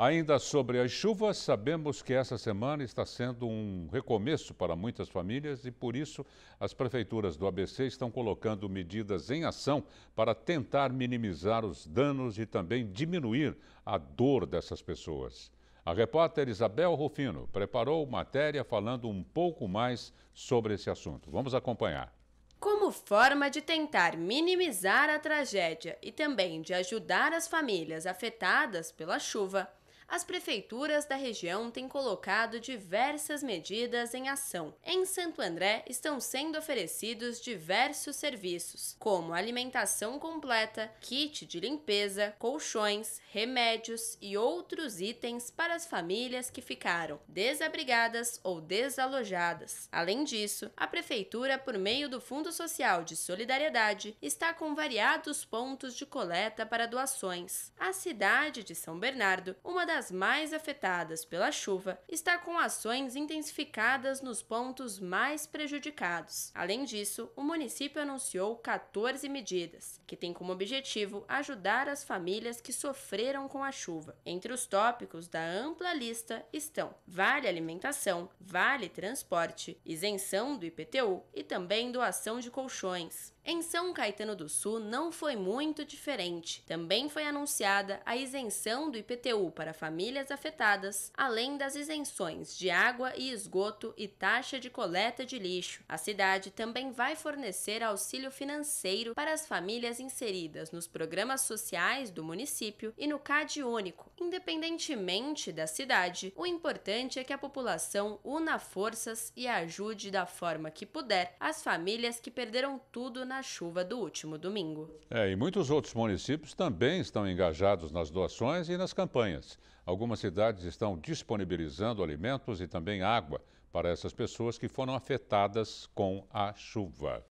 Ainda sobre as chuvas, sabemos que essa semana está sendo um recomeço para muitas famílias e, por isso, as prefeituras do ABC estão colocando medidas em ação para tentar minimizar os danos e também diminuir a dor dessas pessoas. A repórter Isabel Rufino preparou matéria falando um pouco mais sobre esse assunto. Vamos acompanhar. Como forma de tentar minimizar a tragédia e também de ajudar as famílias afetadas pela chuva, as prefeituras da região têm colocado diversas medidas em ação. Em Santo André estão sendo oferecidos diversos serviços, como alimentação completa, kit de limpeza, colchões, remédios e outros itens para as famílias que ficaram desabrigadas ou desalojadas. Além disso, a prefeitura, por meio do Fundo Social de Solidariedade, está com variados pontos de coleta para doações. A cidade de São Bernardo, uma das das mais afetadas pela chuva está com ações intensificadas nos pontos mais prejudicados. Além disso, o município anunciou 14 medidas, que têm como objetivo ajudar as famílias que sofreram com a chuva. Entre os tópicos da ampla lista estão vale alimentação, vale transporte, isenção do IPTU e também doação de colchões. Em São Caetano do Sul não foi muito diferente. Também foi anunciada a isenção do IPTU para famílias famílias afetadas, além das isenções de água e esgoto e taxa de coleta de lixo. A cidade também vai fornecer auxílio financeiro para as famílias inseridas nos programas sociais do município e no CAD único. Independentemente da cidade, o importante é que a população una forças e ajude da forma que puder as famílias que perderam tudo na chuva do último domingo. É, e muitos outros municípios também estão engajados nas doações e nas campanhas. Algumas cidades estão disponibilizando alimentos e também água para essas pessoas que foram afetadas com a chuva.